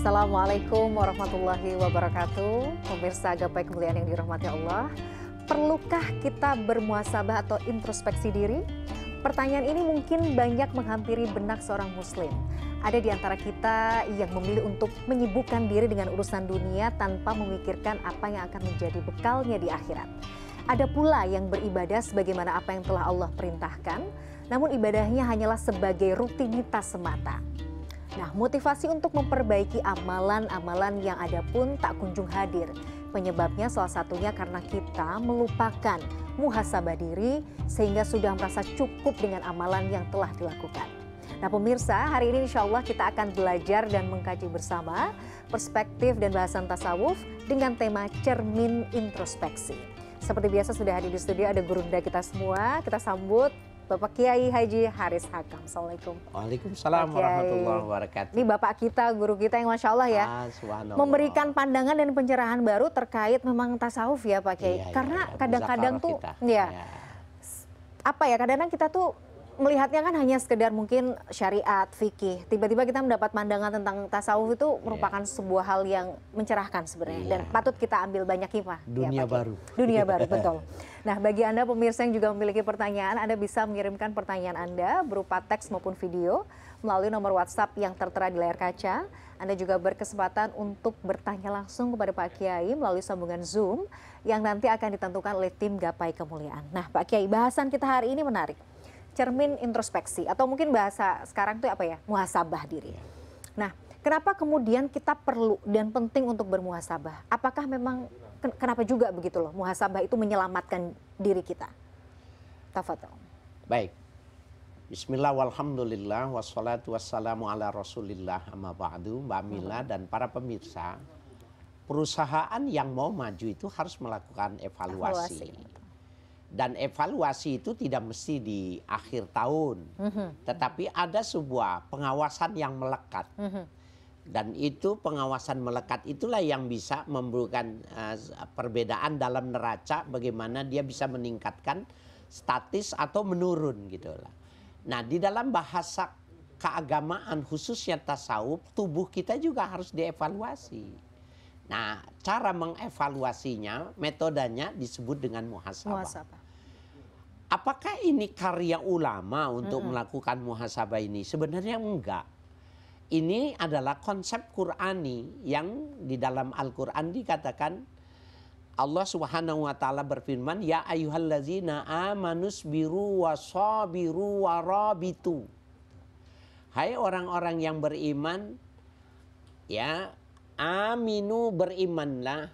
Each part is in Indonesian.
Assalamualaikum warahmatullahi wabarakatuh. Pemirsa Gapai Kemuliaan yang dirahmati Allah, perlukah kita bermuasabah atau introspeksi diri? Pertanyaan ini mungkin banyak menghampiri benak seorang muslim. Ada di antara kita yang memilih untuk menyibukkan diri dengan urusan dunia tanpa memikirkan apa yang akan menjadi bekalnya di akhirat. Ada pula yang beribadah sebagaimana apa yang telah Allah perintahkan, namun ibadahnya hanyalah sebagai rutinitas semata. Nah, motivasi untuk memperbaiki amalan-amalan yang ada pun tak kunjung hadir. Penyebabnya salah satunya karena kita melupakan muhasabah diri sehingga sudah merasa cukup dengan amalan yang telah dilakukan. Nah pemirsa, hari ini insya Allah kita akan belajar dan mengkaji bersama perspektif dan bahasan tasawuf dengan tema cermin introspeksi. Seperti biasa sudah hadir di studio ada gurunda kita semua, kita sambut Bapak Kiai Haji Haris Hakam. Assalamualaikum. Waalaikumsalam warahmatullahi wabarakatuh. Ini Bapak kita, guru kita yang Masya Allah ya. Ah, memberikan pandangan dan pencerahan baru terkait memang tasawuf ya Pak Kiai. Iya, iya Karena iya. kadang-kadang iya, tuh ya, ya apa ya kadang-kadang kita tuh melihatnya kan hanya sekedar mungkin syariat, fikih. Tiba-tiba kita mendapat pandangan tentang tasawuf itu iya. merupakan yeah. sebuah hal yang mencerahkan sebenarnya yeah. dan patut kita ambil banyak hikmah. Ya, Dunia ya, baru. Dunia baru, betul. Nah, bagi Anda pemirsa yang juga memiliki pertanyaan, Anda bisa mengirimkan pertanyaan Anda berupa teks maupun video melalui nomor WhatsApp yang tertera di layar kaca. Anda juga berkesempatan untuk bertanya langsung kepada Pak Kiai melalui sambungan Zoom yang nanti akan ditentukan oleh tim Gapai Kemuliaan. Nah, Pak Kiai, bahasan kita hari ini menarik. Cermin introspeksi atau mungkin bahasa sekarang itu apa ya? Muhasabah diri. Nah, Kenapa kemudian kita perlu dan penting untuk bermuhasabah? Apakah memang kenapa juga begitu loh muhasabah itu menyelamatkan diri kita? Tafadhol. Baik. Bismillah walhamdulillah wassalatu wassalamu ala rasulillah amma ba'du Mbak Mila hmm. dan para pemirsa perusahaan yang mau maju itu harus melakukan evaluasi. evaluasi dan evaluasi itu tidak mesti di akhir tahun, mm -hmm. tetapi ada sebuah pengawasan yang melekat. Mm -hmm dan itu pengawasan melekat itulah yang bisa memberikan uh, perbedaan dalam neraca bagaimana dia bisa meningkatkan statis atau menurun gitu lah. Nah, di dalam bahasa keagamaan khususnya tasawuf, tubuh kita juga harus dievaluasi. Nah, cara mengevaluasinya, metodenya disebut dengan muhasabah. muhasabah. Apakah ini karya ulama untuk mm -hmm. melakukan muhasabah ini? Sebenarnya enggak ini adalah konsep Qurani yang di dalam Al-Qur'an dikatakan Allah Subhanahu wa taala berfirman ya ayyuhallazina amanus biru wasabiru warabitu Hai orang-orang yang beriman ya aminu berimanlah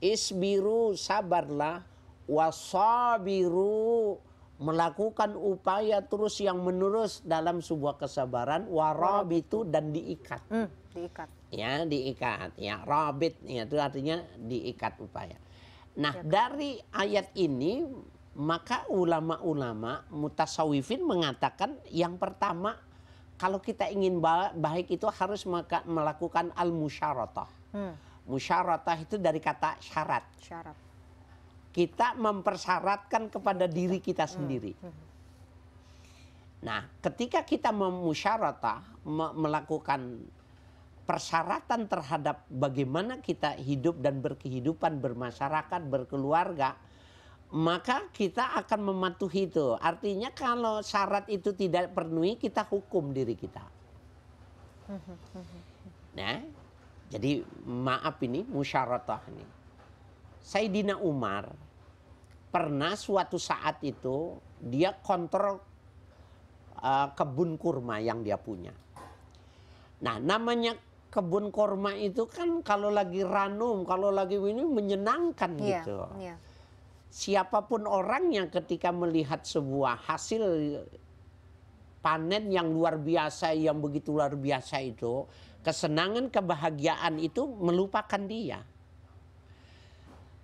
isbiru sabarlah wasabiru melakukan upaya terus yang menerus dalam sebuah kesabaran itu dan diikat. Hmm, diikat. Ya, diikat. Ya, rabit ya, itu artinya diikat upaya. Nah, ya. dari ayat ini maka ulama-ulama mutasawifin mengatakan yang pertama kalau kita ingin baik itu harus maka melakukan al-musyaratah. Hmm. Musyaratah itu dari kata syarat. Syarat kita mempersyaratkan kepada diri kita sendiri. Hmm, hmm, hmm. Nah, ketika kita memusyarata me melakukan persyaratan terhadap bagaimana kita hidup dan berkehidupan bermasyarakat, berkeluarga, maka kita akan mematuhi itu. Artinya kalau syarat itu tidak penuhi, kita hukum diri kita. Nah, jadi maaf ini musyaratah ini. Saidina Umar pernah suatu saat itu dia kontrol uh, kebun kurma yang dia punya. Nah, namanya kebun kurma itu kan kalau lagi ranum, kalau lagi ini menyenangkan yeah, gitu. Yeah. Siapapun yang ketika melihat sebuah hasil panen yang luar biasa, yang begitu luar biasa itu, kesenangan, kebahagiaan itu melupakan dia.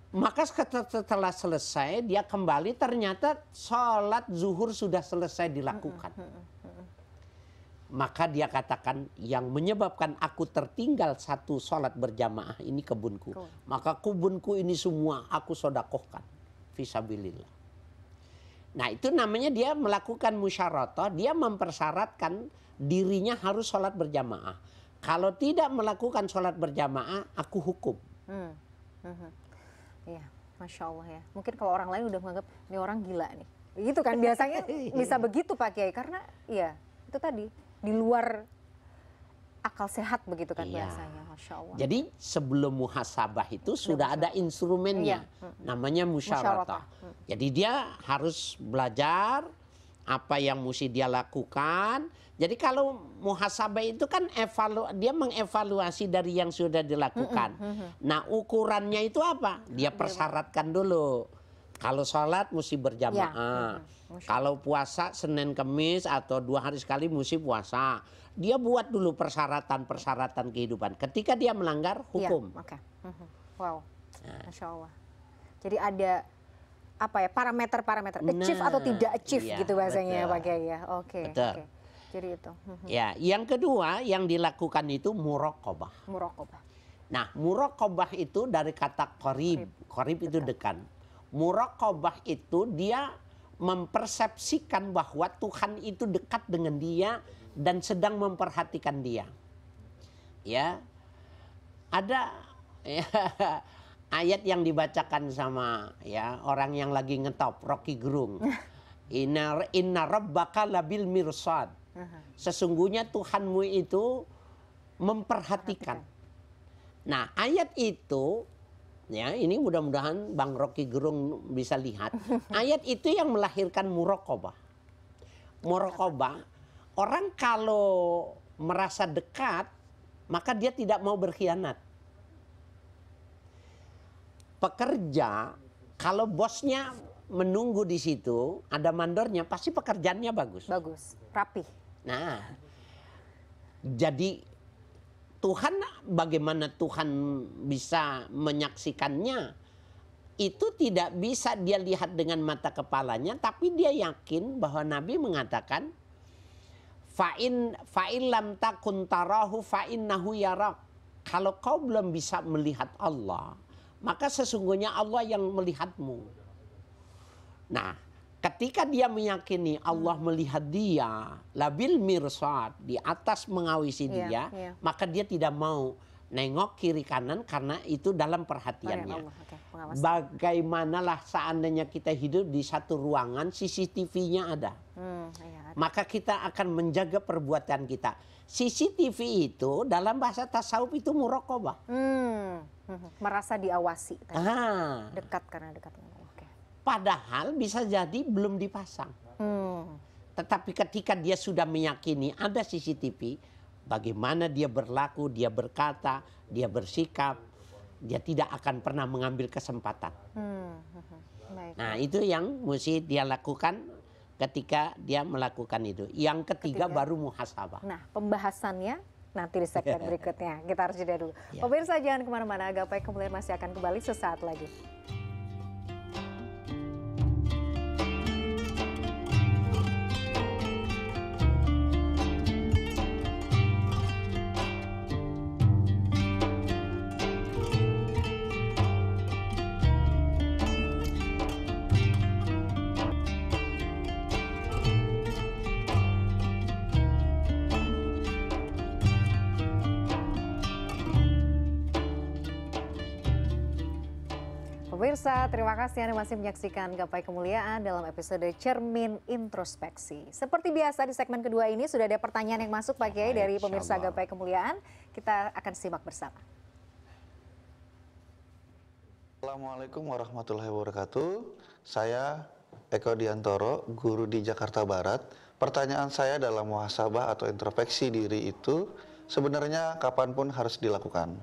Maka setelah selesai dia kembali ternyata sholat zuhur sudah selesai dilakukan. Mm-hmm, mm-hmm. Maka dia katakan yang menyebabkan aku tertinggal satu sholat berjamaah ini kebunku. Maka kebunku ini semua aku sodakohkan. Fisabilillah. Nah itu namanya dia melakukan musyarotoh. Dia mempersyaratkan dirinya harus sholat berjamaah. Kalau tidak melakukan sholat berjamaah aku hukum. Mm, mm-hmm. Iya, masya Allah ya. Mungkin kalau orang lain udah menganggap ini orang gila nih, gitu kan biasanya iya. bisa begitu Pak Kiai karena ya itu tadi di luar akal sehat begitu kan iya. biasanya, masya Allah. Jadi sebelum muhasabah itu ya, sudah ada instrumennya, iya. namanya musyawarah. Jadi dia harus belajar apa yang mesti dia lakukan. Jadi kalau muhasabah itu kan evalu dia mengevaluasi dari yang sudah dilakukan. Mm -hmm. Nah ukurannya itu apa? Dia iya, persyaratkan dulu. Kalau sholat mesti berjamaah. Ya. Hmm. Kalau puasa Senin Kemis atau dua hari sekali mesti puasa. Dia buat dulu persyaratan-persyaratan kehidupan. Ketika dia melanggar ya, hukum. Mm-hmm. Ya, okay. Wow, masya Allah. Jadi ada apa ya parameter-parameter nah, achieve atau tidak achieve iya, gitu bahasanya betul. ya Pak Kiai ya. Oke. Betul. Okay. Jadi itu. Mhm. Ya, yang kedua yang dilakukan itu murokobah. Murokobah. Nah, murokobah itu dari kata korib. Korib, korib itu dekat. Murokobah itu dia mempersepsikan bahwa Tuhan itu dekat dengan dia dan sedang memperhatikan dia. Ya, ada ya, ayat yang dibacakan sama ya orang yang lagi ngetop Rocky Gerung. Inna inna rabbaka labil mirsad. Sesungguhnya Tuhanmu itu memperhatikan. Nah, ayat itu ya ini mudah-mudahan Bang Rocky Gerung bisa lihat. Ayat itu yang melahirkan murokobah. Murokobah, orang kalau merasa dekat maka dia tidak mau berkhianat pekerja kalau bosnya menunggu di situ, ada mandornya, pasti pekerjaannya bagus. Bagus, rapi. Nah, jadi Tuhan bagaimana Tuhan bisa menyaksikannya? Itu tidak bisa dia lihat dengan mata kepalanya, tapi dia yakin bahwa Nabi mengatakan fa'in fa'in lam takun tarahu fa'innahu yarak. Kalau kau belum bisa melihat Allah, maka sesungguhnya Allah yang melihatmu. Nah, ketika dia meyakini Allah melihat dia, labil mirsad di atas mengawasi iya, dia, yeah, maka dia tidak mau nengok kiri kanan karena itu dalam perhatiannya. Okay. Bagaimanalah seandainya kita hidup di satu ruangan CCTV-nya ada. Hmm, iya, ada. Maka kita akan menjaga perbuatan kita CCTV itu dalam bahasa tasawuf itu murokobah. Hmm. Merasa diawasi. Tadi. Kan? Ah. Dekat karena dekat. Okay. Padahal bisa jadi belum dipasang. Hmm. Tetapi ketika dia sudah meyakini ada CCTV, bagaimana dia berlaku, dia berkata, dia bersikap, dia tidak akan pernah mengambil kesempatan. Hmm. Nah itu yang mesti dia lakukan ketika dia melakukan itu. Yang ketiga, ketiga. baru muhasabah. Nah, pembahasannya nanti di segmen berikutnya. Kita harus jeda dulu. Ya. Pemirsa jangan kemana-mana, Gapai kemuliaan masih akan kembali sesaat lagi. terima kasih Anda masih menyaksikan Gapai Kemuliaan dalam episode Cermin Introspeksi. Seperti biasa di segmen kedua ini sudah ada pertanyaan yang masuk Pak Kiai dari pemirsa Gapai Kemuliaan. Kita akan simak bersama. Assalamualaikum warahmatullahi wabarakatuh. Saya Eko Diantoro, guru di Jakarta Barat. Pertanyaan saya dalam muhasabah atau introspeksi diri itu sebenarnya kapanpun harus dilakukan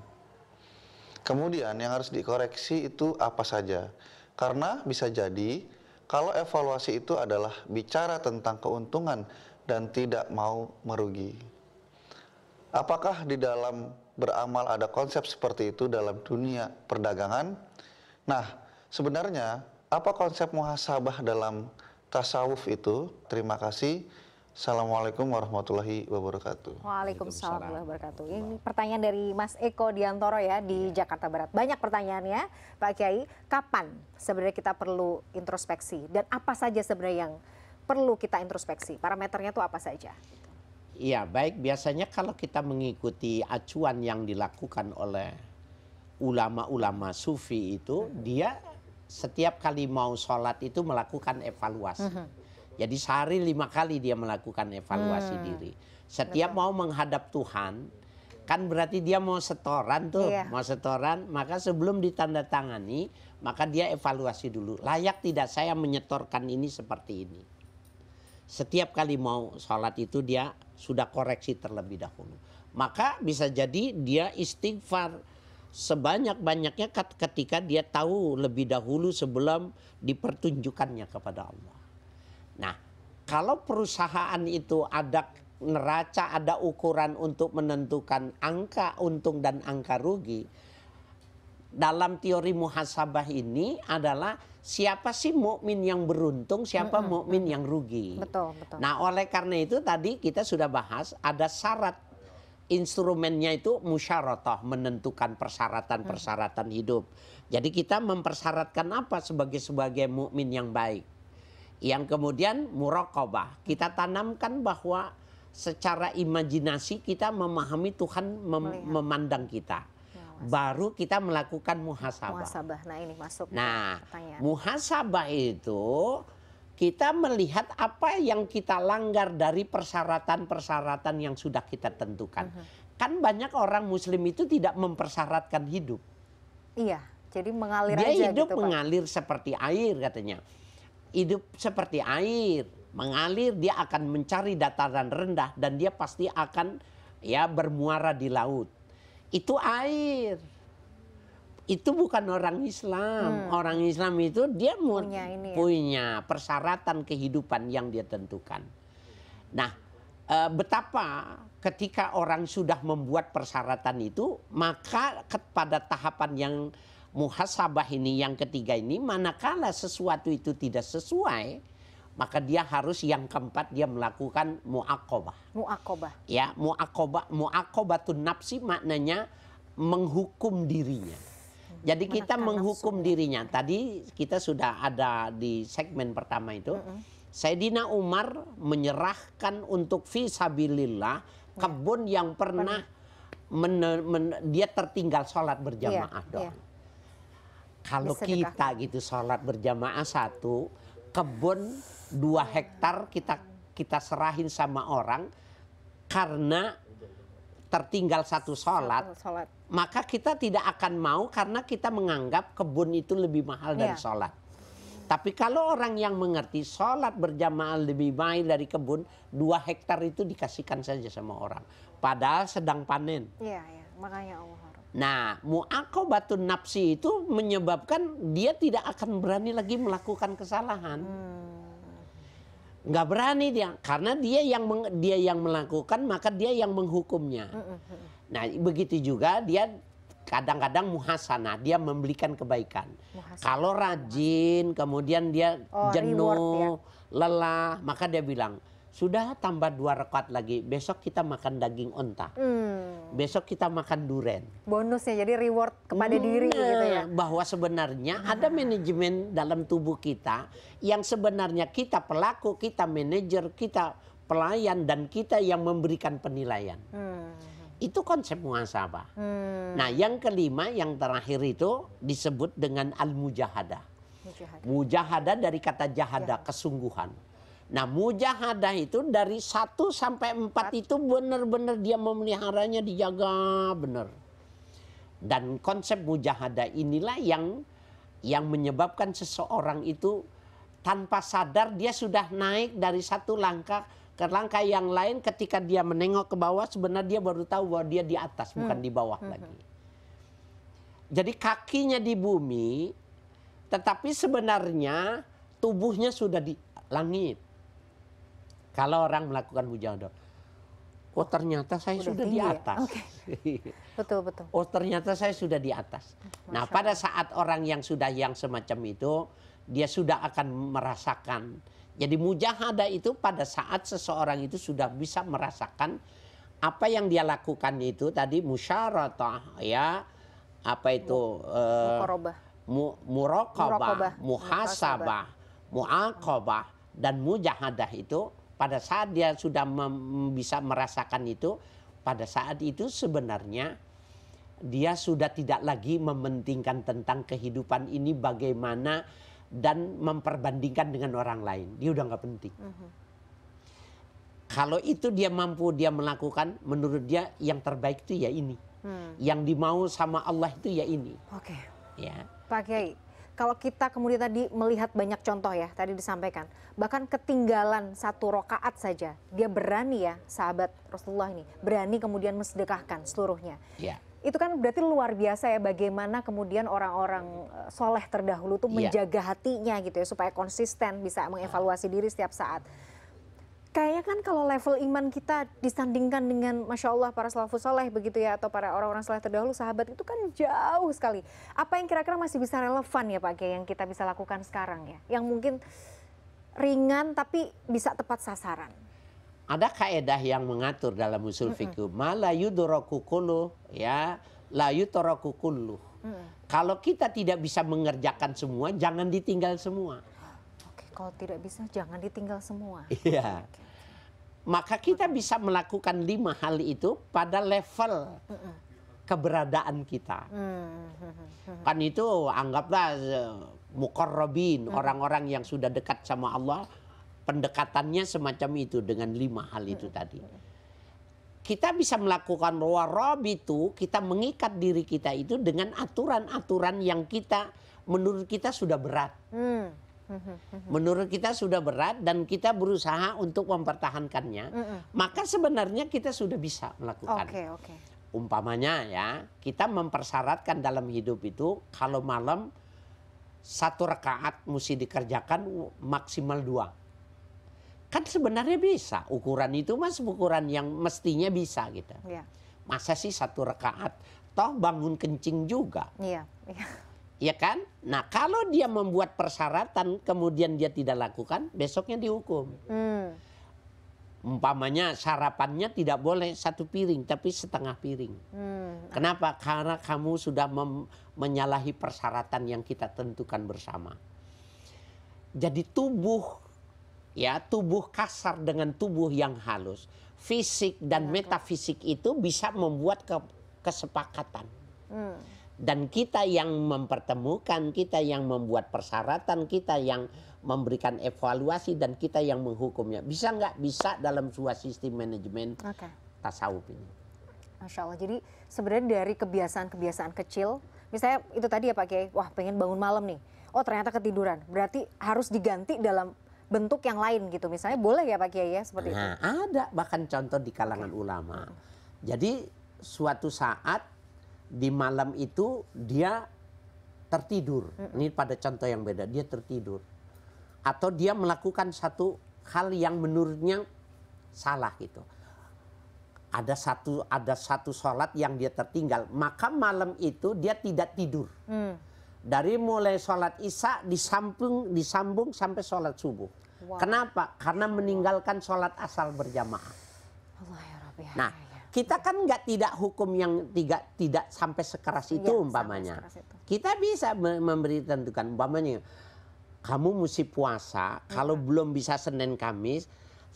Kemudian yang harus dikoreksi itu apa saja? Karena bisa jadi kalau evaluasi itu adalah bicara tentang keuntungan dan tidak mau merugi. Apakah di dalam beramal ada konsep seperti itu dalam dunia perdagangan? Nah, sebenarnya apa konsep muhasabah dalam tasawuf itu? Terima kasih. Assalamualaikum warahmatullahi wabarakatuh. Waalaikumsalam warahmatullahi wabarakatuh. Ini pertanyaan dari Mas Eko Diantoro ya di ya. Jakarta Barat. Banyak pertanyaannya, Pak Kiai. Kapan sebenarnya kita perlu introspeksi dan apa saja sebenarnya yang perlu kita introspeksi? Parameternya itu apa saja? Iya, baik. Biasanya kalau kita mengikuti acuan yang dilakukan oleh ulama-ulama sufi itu, hmm. dia setiap kali mau sholat itu melakukan evaluasi. Hmm jadi sehari lima kali dia melakukan evaluasi hmm. diri. Setiap Betul. mau menghadap Tuhan, kan berarti dia mau setoran tuh, iya. mau setoran, maka sebelum ditandatangani, maka dia evaluasi dulu. Layak tidak saya menyetorkan ini seperti ini. Setiap kali mau sholat itu dia sudah koreksi terlebih dahulu. Maka bisa jadi dia istighfar sebanyak-banyaknya ketika dia tahu lebih dahulu sebelum dipertunjukkannya kepada Allah. Nah, kalau perusahaan itu ada neraca, ada ukuran untuk menentukan angka untung dan angka rugi, dalam teori muhasabah ini adalah siapa sih mukmin yang beruntung, siapa mukmin yang rugi. Betul, betul. Nah, oleh karena itu tadi kita sudah bahas ada syarat instrumennya itu musyaratah, menentukan persyaratan-persyaratan mm. hidup. Jadi kita mempersyaratkan apa sebagai sebagai mukmin yang baik yang kemudian murokobah. Kita tanamkan bahwa secara imajinasi kita memahami Tuhan mem Melihat. memandang kita. Ya, Baru kita melakukan muhasabah. Muhasabah. Nah, ini masuk. Nah, pertanyaan. muhasabah itu kita melihat apa yang kita langgar dari persyaratan-persyaratan yang sudah kita tentukan. Mm -hmm. Kan banyak orang muslim itu tidak mempersyaratkan hidup. Iya, jadi mengalir Dia aja hidup gitu, mengalir seperti air katanya hidup seperti air mengalir dia akan mencari dataran rendah dan dia pasti akan ya bermuara di laut itu air itu bukan orang Islam. Hmm. Orang Islam itu dia punya, ini ya? persyaratan kehidupan yang dia tentukan. Nah, eh, betapa ketika orang sudah membuat persyaratan itu, maka pada tahapan yang muhasabah ini yang ketiga ini manakala sesuatu itu tidak sesuai maka dia harus yang keempat dia melakukan muakobah. Muakobah. Ya, muakobah muakobatun nafsi maknanya menghukum dirinya. Jadi Menekan kita menghukum nafsu. Ya. dirinya. Tadi kita sudah ada di segmen pertama itu. Mm -hmm. Sayyidina Umar menyerahkan untuk fisabilillah ya. kebun yang pernah, pernah. Men, men, dia tertinggal sholat berjamaah yeah, doang. Ya. Kalau kita gitu sholat berjamaah satu, kebun dua hektar kita kita serahin sama orang karena tertinggal satu sholat, satu sholat, maka kita tidak akan mau karena kita menganggap kebun itu lebih mahal yeah. dari iya. sholat. Tapi kalau orang yang mengerti sholat berjamaah lebih baik dari kebun, dua hektar itu dikasihkan saja sama orang. Padahal sedang panen. Iya, yeah, makanya Allah. Nah, muakobatun nafsi itu menyebabkan dia tidak akan berani lagi melakukan kesalahan. Hmm. Nggak berani dia karena dia yang meng, dia yang melakukan maka dia yang menghukumnya. Hmm. hmm, hmm. Nah, begitu juga dia kadang-kadang muhasana dia membelikan kebaikan. Muhasana. Kalau rajin, kemudian dia oh, jenuh, ya. lelah, maka dia bilang sudah tambah dua rekat lagi. Besok kita makan daging onta. Hmm. Besok kita makan duren. Bonusnya jadi reward kepada hmm, diri gitu ya. Bahwa sebenarnya hmm. ada manajemen dalam tubuh kita yang sebenarnya kita pelaku, kita manajer, kita pelayan dan kita yang memberikan penilaian. Hmm. Itu konsep muasabah Hmm. Nah, yang kelima yang terakhir itu disebut dengan al-mujahadah. Mujahadah dari kata jahada, ya. kesungguhan. Nah mujahadah itu dari satu sampai empat itu benar-benar dia memeliharanya dijaga benar. Dan konsep mujahadah inilah yang yang menyebabkan seseorang itu tanpa sadar dia sudah naik dari satu langkah ke langkah yang lain ketika dia menengok ke bawah sebenarnya dia baru tahu bahwa dia di atas hmm. bukan di bawah hmm. lagi. Jadi kakinya di bumi tetapi sebenarnya tubuhnya sudah di langit. Kalau orang melakukan mujahadah. Oh ternyata saya Udah sudah di ya? atas. Ya? Okay. betul betul. Oh ternyata saya sudah di atas. Nah, Masya nah pada saat orang yang sudah yang semacam itu dia sudah akan merasakan. Jadi mujahadah itu pada saat seseorang itu sudah bisa merasakan apa yang dia lakukan itu tadi musyaratah ya apa itu eh, Mukorobah. mu, murokobah, muhasabah, muakobah dan mujahadah itu pada saat dia sudah bisa merasakan itu, pada saat itu sebenarnya dia sudah tidak lagi mementingkan tentang kehidupan ini bagaimana dan memperbandingkan dengan orang lain. Dia udah nggak penting. Mm -hmm. Kalau itu dia mampu dia melakukan, menurut dia yang terbaik itu ya ini. Hmm. Yang dimau sama Allah itu ya ini. Oke. Okay. Ya. Pak Kiai, kalau kita kemudian tadi melihat banyak contoh ya tadi disampaikan bahkan ketinggalan satu rokaat saja dia berani ya sahabat Rasulullah ini berani kemudian mesedekahkan seluruhnya ya. itu kan berarti luar biasa ya bagaimana kemudian orang-orang eh, soleh terdahulu tuh ya. menjaga hatinya gitu ya supaya konsisten bisa mengevaluasi diri setiap saat kayaknya kan kalau level iman kita disandingkan dengan Masya Allah para salafus soleh begitu ya atau para orang-orang soleh terdahulu sahabat itu kan jauh sekali. Apa yang kira-kira masih bisa relevan ya Pak Kiai yang kita bisa lakukan sekarang ya? Yang mungkin ringan tapi bisa tepat sasaran. Ada kaedah yang mengatur dalam usul fikih, mm -hmm. mala yudroku ya, la yutroku kullu. Mm Kalau kita tidak bisa mengerjakan semua, jangan ditinggal semua. Oke, kalau tidak bisa jangan ditinggal semua. Iya. Okay maka kita bisa melakukan lima hal itu pada level keberadaan kita. Kan itu anggaplah eh, mukorrobin, hmm. orang-orang yang sudah dekat sama Allah, pendekatannya semacam itu dengan lima hal itu hmm. tadi. Kita bisa melakukan warob itu, kita mengikat diri kita itu dengan aturan-aturan yang kita menurut kita sudah berat. Hmm menurut kita sudah berat dan kita berusaha untuk mempertahankannya, maka sebenarnya kita sudah bisa melakukan. Okay, okay. Umpamanya ya, kita mempersyaratkan dalam hidup itu kalau malam satu rakaat mesti dikerjakan maksimal dua. Kan sebenarnya bisa. Ukuran itu mas ukuran yang mestinya bisa gitu. Yeah. Masa sih satu rakaat? Toh bangun kencing juga. Yeah. Yeah ya kan? Nah kalau dia membuat persyaratan kemudian dia tidak lakukan, besoknya dihukum. Hmm. Umpamanya sarapannya tidak boleh satu piring, tapi setengah piring. Hmm. Kenapa? Karena kamu sudah menyalahi persyaratan yang kita tentukan bersama. Jadi tubuh, ya tubuh kasar dengan tubuh yang halus, fisik dan metafisik itu bisa membuat ke kesepakatan. Hmm dan kita yang mempertemukan, kita yang membuat persyaratan, kita yang memberikan evaluasi dan kita yang menghukumnya. Bisa nggak bisa dalam sebuah sistem manajemen okay. tasawuf ini? Masya Allah. Jadi sebenarnya dari kebiasaan-kebiasaan kecil, misalnya itu tadi ya Pak Kiai, wah pengen bangun malam nih. Oh ternyata ketiduran. Berarti harus diganti dalam bentuk yang lain gitu. Misalnya boleh ya Pak Kiai ya seperti nah, itu. Ada bahkan contoh di kalangan okay. ulama. Jadi suatu saat di malam itu dia tertidur. Ini pada contoh yang beda, dia tertidur. Atau dia melakukan satu hal yang menurutnya salah gitu. Ada satu ada satu sholat yang dia tertinggal, maka malam itu dia tidak tidur. Mm. Dari mulai sholat isya disambung disambung sampai sholat subuh. Wow. Kenapa? Karena meninggalkan sholat asal berjamaah. Allah ya Nah, kita kan nggak tidak hukum yang tidak tidak sampai sekeras itu ya, umpamanya. Sekeras itu. Kita bisa memberi tentukan umpamanya kamu mesti puasa ya. kalau belum bisa Senin Kamis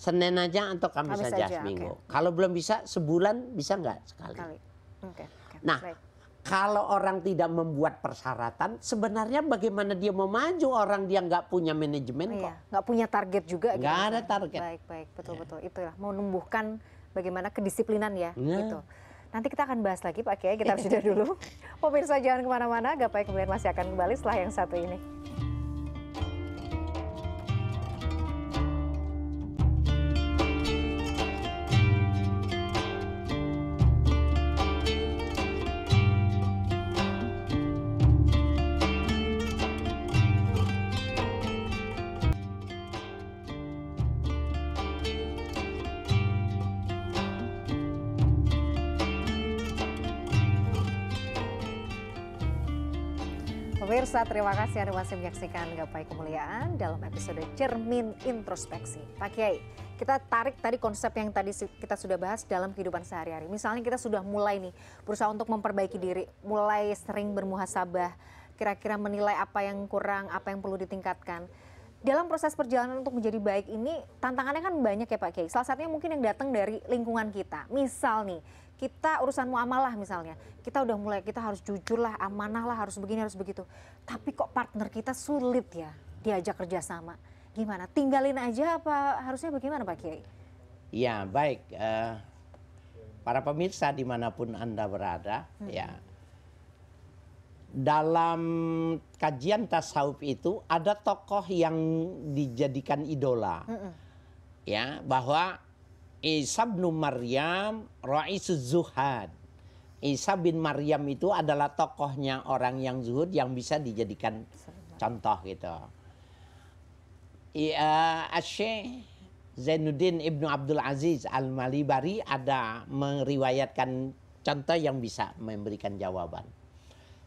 Senin aja atau Kamis, Kamis aja seminggu. Okay. Kalau belum bisa sebulan bisa nggak sekali. Okay, okay. Nah, Baik. kalau orang tidak membuat persyaratan, sebenarnya bagaimana dia mau maju orang dia nggak punya manajemen iya, kok. Nggak punya target juga. Nggak gitu. ada target. Baik, baik, betul-betul. Ya. Itulah menumbuhkan bagaimana kedisiplinan ya, ya. gitu. Nanti kita akan bahas lagi Pak Kiai, kita harus jeda dulu. Pemirsa jangan kemana-mana, Gapai kemudian masih akan kembali setelah yang satu ini. Pemirsa, terima kasih Anda masih menyaksikan Gapai Kemuliaan dalam episode Cermin Introspeksi. Pak Kiai, kita tarik tadi konsep yang tadi kita sudah bahas dalam kehidupan sehari-hari. Misalnya kita sudah mulai nih berusaha untuk memperbaiki diri, mulai sering bermuhasabah, kira-kira menilai apa yang kurang, apa yang perlu ditingkatkan. Dalam proses perjalanan untuk menjadi baik ini, tantangannya kan banyak ya Pak Kiai. Salah satunya mungkin yang datang dari lingkungan kita. Misal nih, kita urusan muamalah misalnya, kita udah mulai kita harus jujur lah, amanah lah, harus begini harus begitu. Tapi kok partner kita sulit ya diajak kerjasama. Gimana? Tinggalin aja apa harusnya bagaimana Pak Kiai? Ya baik. Uh, para pemirsa dimanapun anda berada, hmm. ya dalam kajian tasawuf itu ada tokoh yang dijadikan idola. hmm. Ya, bahwa Isa bin Maryam Ra'isul Zuhad. Isa bin Maryam itu adalah tokohnya orang yang zuhud yang bisa dijadikan contoh gitu. Ia eh, Asyik Zainuddin Ibnu Abdul Aziz Al-Malibari ada meriwayatkan contoh yang bisa memberikan jawaban.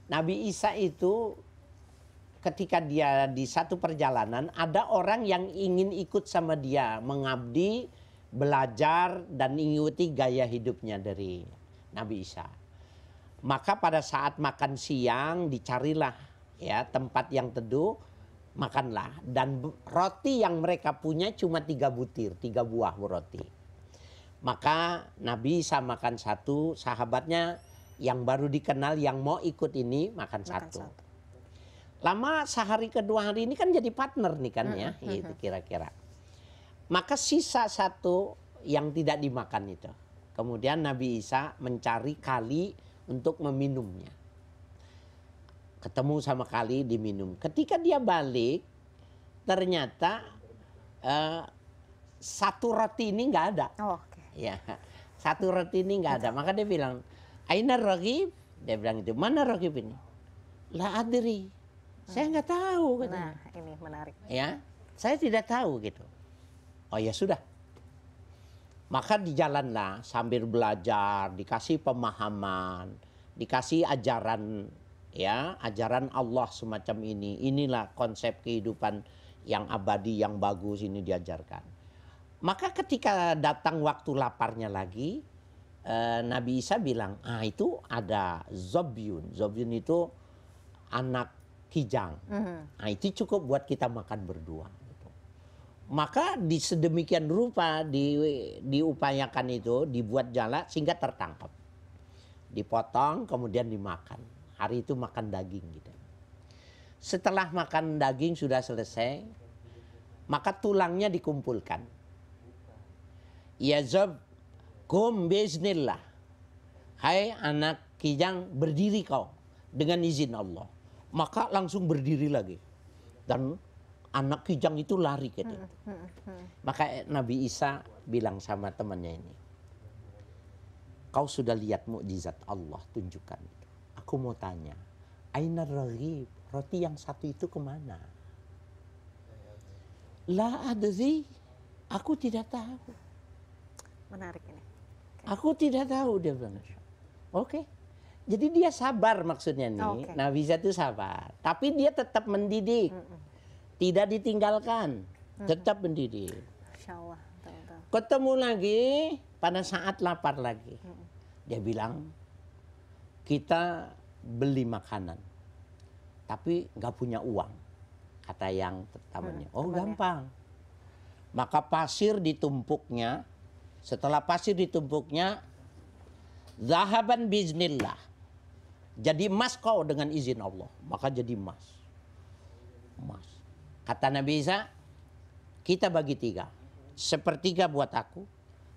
Nabi Isa itu ketika dia di satu perjalanan ada orang yang ingin ikut sama dia mengabdi belajar dan mengikuti gaya hidupnya dari Nabi Isa. Maka pada saat makan siang dicarilah ya tempat yang teduh, makanlah dan roti yang mereka punya cuma tiga butir, tiga buah roti. Maka Nabi Isa makan satu, sahabatnya yang baru dikenal yang mau ikut ini makan, makan satu. satu. Lama sehari kedua hari ini kan jadi partner nih kan ya, Itu kira-kira. Maka sisa satu yang tidak dimakan itu. Kemudian Nabi Isa mencari kali untuk meminumnya. Ketemu sama kali diminum. Ketika dia balik, ternyata uh, satu roti ini nggak ada. Oh, okay. Ya, satu roti ini nggak ada. Maka dia bilang, Aina rogib? Dia bilang itu, mana rogib ini? Lah adri. Saya nggak tahu. Katanya. Nah, ini menarik. Ya, saya tidak tahu gitu. Oh ya sudah. Maka di dijalanlah sambil belajar, dikasih pemahaman, dikasih ajaran ya, ajaran Allah semacam ini. Inilah konsep kehidupan yang abadi, yang bagus ini diajarkan. Maka ketika datang waktu laparnya lagi, eh, Nabi Isa bilang, ah itu ada zobyun. Zobyun itu anak kijang. Mm -hmm. Nah itu cukup buat kita makan berdua maka di sedemikian rupa di, diupayakan itu dibuat jala sehingga tertangkap dipotong kemudian dimakan hari itu makan daging gitu setelah makan daging sudah selesai maka tulangnya dikumpulkan yazab kum biznillah hai anak kijang berdiri kau dengan izin Allah maka langsung berdiri lagi dan anak kijang itu lari ke dia. Hmm, hmm, hmm. Maka Nabi Isa bilang sama temannya ini, kau sudah lihat mukjizat Allah tunjukkan. Aku mau tanya, Aina Rahib, roti yang satu itu kemana? La sih. aku tidak tahu. Menarik ini. Aku tidak tahu dia bilang. Oke. Okay. Jadi dia sabar maksudnya nih. Okay. Nabi itu sabar, tapi dia tetap mendidik. Mm -mm tidak ditinggalkan, hmm. tetap mendidih. Allah, Ketemu lagi pada saat lapar lagi. Hmm. Dia bilang, kita beli makanan, tapi nggak punya uang. Kata yang pertamanya, hmm, oh gampang. Maka pasir ditumpuknya, setelah pasir ditumpuknya, zahaban biznillah. Jadi emas kau dengan izin Allah. Maka jadi emas. Emas. Kata Nabi Isa, kita bagi tiga. Sepertiga buat aku,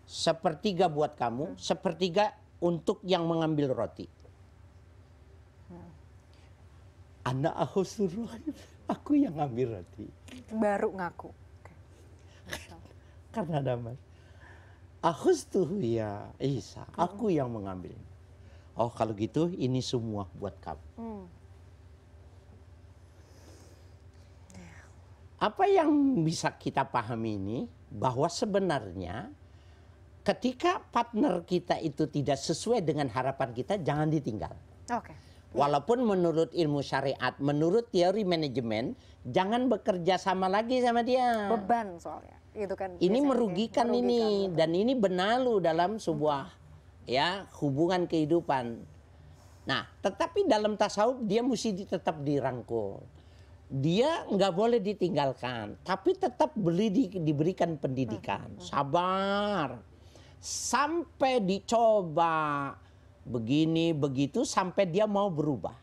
sepertiga buat kamu, sepertiga untuk yang mengambil roti. Anak aku suruh, aku yang ngambil roti. Baru ngaku. Karena damai. Aku tuh ya Isa, aku yang mengambil. Oh kalau gitu ini semua buat kamu. Hmm. apa yang bisa kita pahami ini bahwa sebenarnya ketika partner kita itu tidak sesuai dengan harapan kita jangan ditinggal. Oke. Okay. Walaupun menurut ilmu syariat, menurut teori manajemen, jangan bekerja sama lagi sama dia. Beban soalnya, itu kan. Ini merugikan, merugikan ini gitu. dan ini benalu dalam sebuah hmm. ya hubungan kehidupan. Nah, tetapi dalam tasawuf dia mesti tetap dirangkul dia nggak boleh ditinggalkan, tapi tetap beli di, diberikan pendidikan. Hmm. Sabar, sampai dicoba begini begitu sampai dia mau berubah.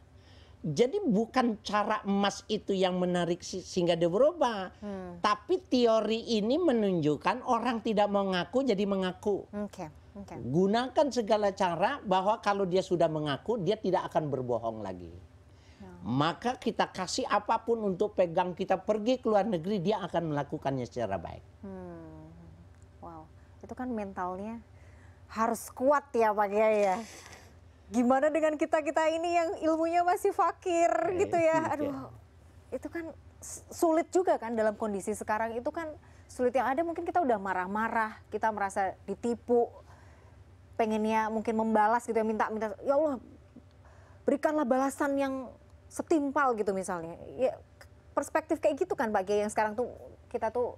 Jadi bukan cara emas itu yang menarik sehingga dia berubah, hmm. tapi teori ini menunjukkan orang tidak mau ngaku jadi mengaku. Okay. Okay. Gunakan segala cara bahwa kalau dia sudah mengaku dia tidak akan berbohong lagi maka kita kasih apapun untuk pegang kita pergi ke luar negeri dia akan melakukannya secara baik. Hmm. Wow, itu kan mentalnya harus kuat ya Pak Kiai ya. Gimana dengan kita kita ini yang ilmunya masih fakir eh, gitu ya? Aduh, ya. itu kan sulit juga kan dalam kondisi sekarang itu kan sulit yang ada mungkin kita udah marah-marah, kita merasa ditipu, pengennya mungkin membalas gitu ya minta-minta ya Allah berikanlah balasan yang setimpal gitu misalnya. Ya, perspektif kayak gitu kan Pak Kiai yang sekarang tuh kita tuh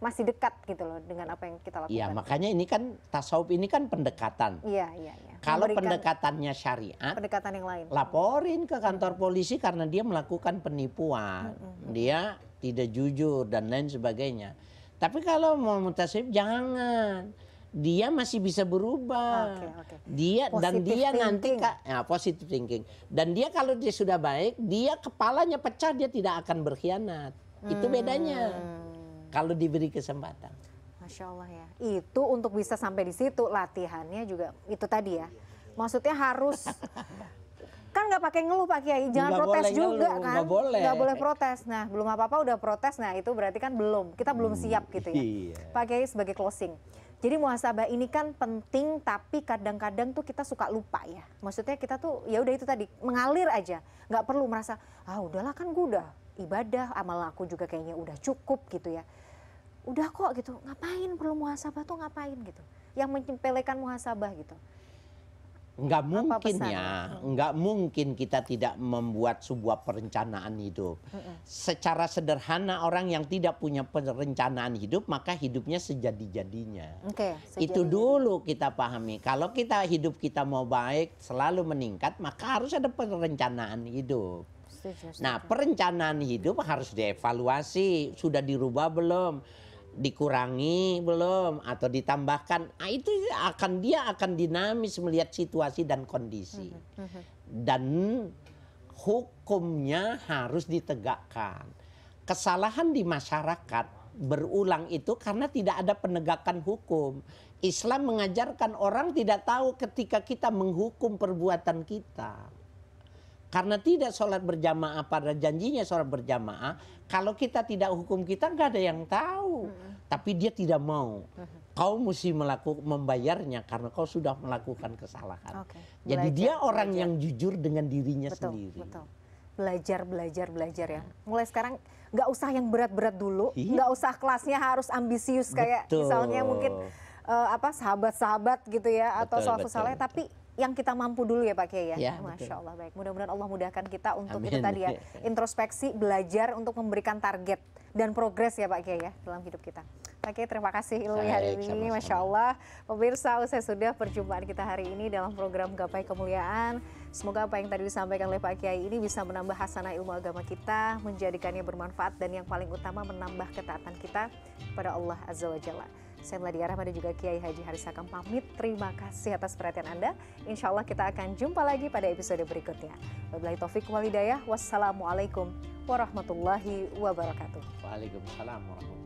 masih dekat gitu loh dengan apa yang kita iya, lakukan. Iya, makanya ini kan tasawuf ini kan pendekatan. Iya, iya, iya. Kalau pendekatannya syariat, pendekatan yang lain. Laporin ke kantor iya. polisi karena dia melakukan penipuan. Mm-hmm. Dia tidak jujur dan lain sebagainya. Tapi kalau mau mutasif jangan dia masih bisa berubah. Okay, okay. Dia positive dan dia thinking. nanti ya, positive thinking. Dan dia kalau dia sudah baik, dia kepalanya pecah dia tidak akan berkhianat. Hmm. Itu bedanya. Hmm. Kalau diberi kesempatan. Masya Allah ya. Itu untuk bisa sampai di situ latihannya juga itu tadi ya. Maksudnya harus kan nggak pakai ngeluh Pak Kiai, jangan gak protes boleh juga ngeluh, kan, nggak boleh. boleh protes. Nah belum apa apa udah protes, nah itu berarti kan belum, kita belum hmm, siap gitu ya. Iya. Pak Kiai sebagai closing, jadi muhasabah ini kan penting tapi kadang-kadang tuh kita suka lupa ya. Maksudnya kita tuh ya udah itu tadi mengalir aja, nggak perlu merasa ah udahlah kan gue udah ibadah, amal aku juga kayaknya udah cukup gitu ya. Udah kok gitu, ngapain perlu muhasabah tuh ngapain gitu. Yang menyepelekan muhasabah gitu. Enggak mungkin ya, enggak hmm. mungkin kita tidak membuat sebuah perencanaan hidup. Mm-mm. Secara sederhana orang yang tidak punya perencanaan hidup maka hidupnya sejadi-jadinya. Okay, sejadi Itu dulu kita pahami. Kalau kita hidup kita mau baik, selalu meningkat, maka harus ada perencanaan hidup. Nah, perencanaan hidup harus dievaluasi, sudah dirubah belum? dikurangi belum atau ditambahkan nah, itu akan dia akan dinamis melihat situasi dan kondisi mhm, mhm. dan hukumnya harus ditegakkan kesalahan di masyarakat berulang itu karena tidak ada penegakan hukum Islam mengajarkan orang tidak tahu ketika kita menghukum perbuatan kita karena tidak sholat berjamaah pada janjinya sholat berjamaah kalau kita tidak hukum kita nggak ada yang tahu. Hmm. Tapi dia tidak mau. Kau mesti melakukan membayarnya karena kau sudah melakukan kesalahan. Okay. Jadi dia orang belajar. yang jujur dengan dirinya betul, sendiri. Betul. Belajar, belajar, belajar ya. Mulai sekarang nggak usah yang berat-berat dulu, iya. nggak iya. usah kelasnya harus ambisius betul. kayak misalnya mungkin uh, apa sahabat-sahabat gitu ya atau soal soalnya tapi yang kita mampu dulu ya Pak Kiai ya. ya Masya betul. Allah baik. Mudah-mudahan Allah mudahkan kita untuk Amin. itu tadi ya introspeksi, belajar untuk memberikan target dan progres ya Pak Kiai ya dalam hidup kita. Pak Kiai terima kasih ilmu hari ini, sama-sama. Masya Allah. Pemirsa usai sudah perjumpaan kita hari ini dalam program Gapai Kemuliaan. Semoga apa yang tadi disampaikan oleh Pak Kiai ini bisa menambah hasanah ilmu agama kita, menjadikannya bermanfaat dan yang paling utama menambah ketaatan kita kepada Allah Azza wa Jalla. Saya Meladia Rahman dan juga Kiai Haji Harisakam pamit. Terima kasih atas perhatian Anda. Insya Allah kita akan jumpa lagi pada episode berikutnya. Wabillahi taufiq walidayah. Wassalamualaikum warahmatullahi wabarakatuh. Waalaikumsalam warahmatullahi wabarakatuh.